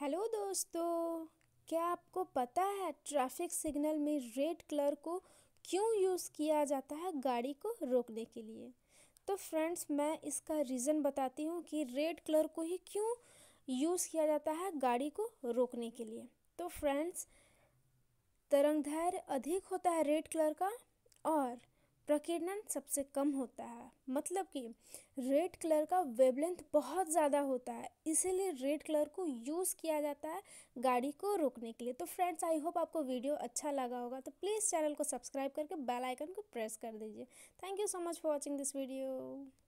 hello दोस्तों क्या आपको पता है ट्रैफिक सिग्नल में रेड कलर को क्यों यूज़ किया जाता है गाड़ी को रोकने के लिए तो फ्रेंड्स मैं इसका रीज़न बताती हूँ कि रेड कलर को ही क्यों यूज़ किया जाता है गाड़ी को रोकने के लिए तो फ्रेंड्स तरंगदैर्घ्य अधिक होता है रेड कलर का और प्रकीर्णन सबसे कम होता है मतलब कि रेड कलर का वेवलेंथ बहुत ज़्यादा होता है इसीलिए रेड कलर को यूज़ किया जाता है गाड़ी को रोकने के लिए तो फ्रेंड्स आई होप आपको वीडियो अच्छा लगा होगा तो प्लीज़ चैनल को सब्सक्राइब करके बेल आइकन को प्रेस कर दीजिए thank you so much for watching this video